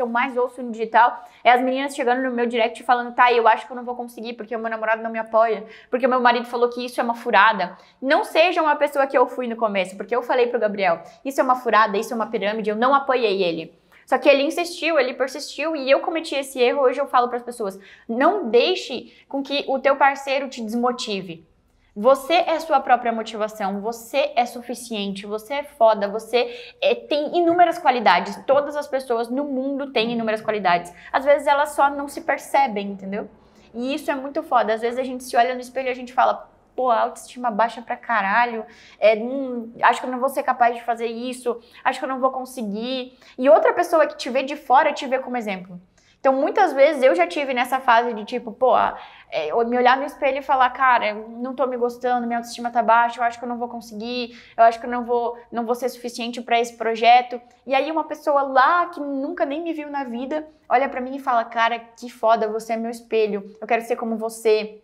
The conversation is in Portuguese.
que eu mais ouço no digital é as meninas chegando no meu direct falando, tá, eu acho que eu não vou conseguir porque o meu namorado não me apoia, porque o meu marido falou que isso é uma furada. Não seja uma pessoa que eu fui no começo, porque eu falei pro Gabriel, isso é uma furada, isso é uma pirâmide, eu não apoiei ele. Só que ele insistiu, ele persistiu e eu cometi esse erro. Hoje eu falo para as pessoas: não deixe com que o teu parceiro te desmotive. Você é sua própria motivação, você é suficiente, você é foda, você é, tem inúmeras qualidades. Todas as pessoas no mundo têm inúmeras qualidades. Às vezes elas só não se percebem, entendeu? E isso é muito foda. Às vezes a gente se olha no espelho e a gente fala, pô, autoestima baixa pra caralho, é, hum, acho que eu não vou ser capaz de fazer isso, acho que eu não vou conseguir. E outra pessoa que te vê de fora te vê como exemplo. Então, muitas vezes eu já tive nessa fase de tipo, pô, é, me olhar no espelho e falar, cara, não tô me gostando, minha autoestima tá baixa, eu acho que eu não vou conseguir, eu acho que eu não vou, não vou ser suficiente para esse projeto. E aí uma pessoa lá que nunca nem me viu na vida, olha para mim e fala, cara, que foda, você é meu espelho, eu quero ser como você.